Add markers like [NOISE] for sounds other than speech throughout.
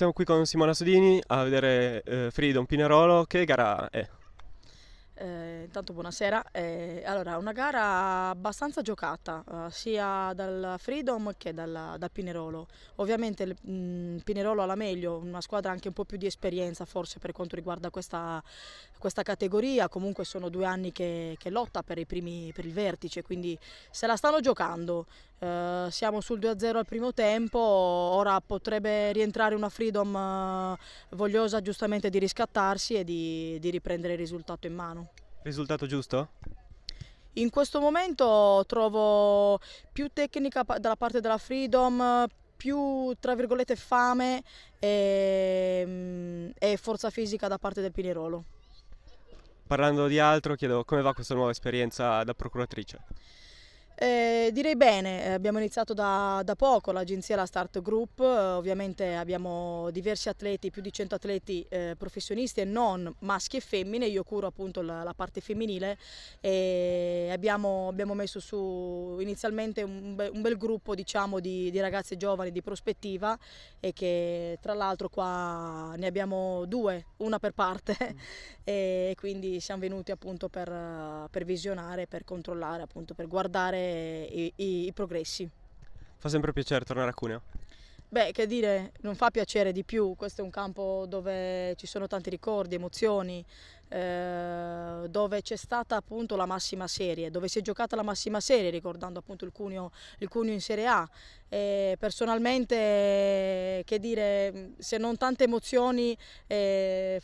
Siamo qui con Simona Sodini a vedere eh, Freedom Pinerolo. Che gara è? Eh, intanto buonasera. Eh, allora, una gara abbastanza giocata eh, sia dal Freedom che dal, dal Pinerolo. Ovviamente il mh, mm, Pinerolo alla meglio, una squadra anche un po' più di esperienza forse per quanto riguarda questa, questa categoria. Comunque sono due anni che, che lotta per, primi, per, il vertice, quindi se la stanno giocando. Eh, siamo sul 2-0 al primo tempo, ora potrebbe rientrare una Freedom eh, vogliosa giustamente di riscattarsi e di, di riprendere il risultato in mano. Risultato giusto? In questo momento trovo più tecnica dalla parte della Freedom, più tra virgolette fame e, mm, e, forza fisica da parte del Pinerolo. Parlando di altro, chiedo come va questa nuova esperienza da procuratrice? Eh, direi bene, eh, abbiamo iniziato da, da poco l'agenzia La Start Group, eh, ovviamente abbiamo diversi atleti, più di 100 atleti eh, professionisti e non maschi e femmine, io curo appunto la, la parte femminile e abbiamo, abbiamo, messo su inizialmente un, be, un bel gruppo diciamo di, di ragazze giovani di prospettiva e che tra l'altro qua ne abbiamo due, una per parte mm. [LAUGHS] e quindi siamo venuti appunto per, per visionare, per controllare, appunto per guardare eh, i, i, i progressi. Fa sempre piacere tornare a Cuneo. Beh, che dire, non fa piacere di più, questo è un campo dove ci sono tanti ricordi, emozioni, eh, dove c'è stata appunto la massima serie, dove si è giocata la massima serie, ricordando appunto il cuneo, il cuneo in Serie A. E personalmente, che dire, se non tante emozioni... Eh,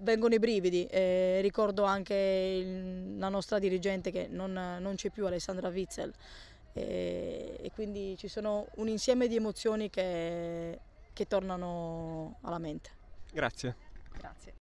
vengono i brividi. Eh, ricordo anche il, la nostra dirigente che non, non c'è più, Alessandra Witzel e, e quindi ci sono un insieme di emozioni che, che tornano alla mente. Grazie. Grazie.